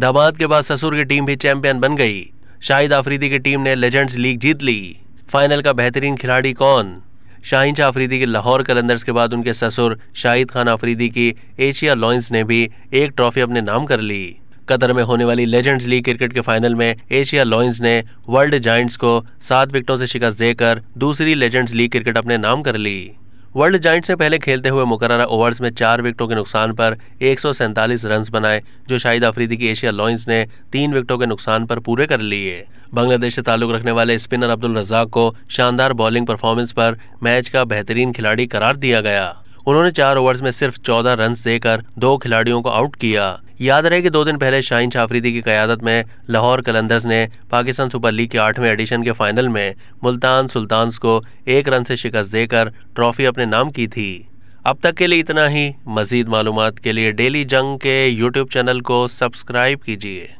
दामाद के बाद ससुर की टीम भी चैंपियन बन गई शाहिद आफरीदी की टीम ने लेजेंड्स लीग जीत ली फाइनल का बेहतरीन खिलाड़ी कौन शाहिन शाह आफरीदी के लाहौर कलंदर्स के बाद उनके ससुर शाहिद खान आफरीदी की एशिया लॉयंस ने भी एक ट्रॉफी अपने नाम कर ली कतर में होने वाली लेजेंड्स लीग क्रिकेट के फाइनल में एशिया लॉयंस ने वर्ल्ड जाइंट्स को सात विकेटों से शिकस्त देकर दूसरी लेजेंड्स लीग क्रिकेट अपने नाम कर ली वर्ल्ड जाइंट से पहले खेलते हुए मुकर्रा ओवर्स में चार विकेटों के नुकसान पर एक रन बनाए जो शाहिद अफरीदी की एशिया लॉइंस ने तीन विकेटों के नुकसान पर पूरे कर लिए बांग्लादेश से ताल्लुक रखने वाले स्पिनर अब्दुल रजाक को शानदार बॉलिंग परफॉर्मेंस पर मैच का बेहतरीन खिलाड़ी करार दिया गया उन्होंने चार ओवर्स में सिर्फ चौदह रन देकर दो खिलाड़ियों को आउट किया याद रहे कि दो दिन पहले शाहीन शाफरीदी की क्यादत में लाहौर कलंदर्स ने पाकिस्तान सुपर लीग के आठवें एडिशन के फाइनल में मुल्तान सुल्तान्स को एक रन से शिकस्त देकर ट्रॉफी अपने नाम की थी अब तक के लिए इतना ही मज़ीद मालूम के लिए डेली जंग के यूट्यूब चैनल को सब्सक्राइब कीजिए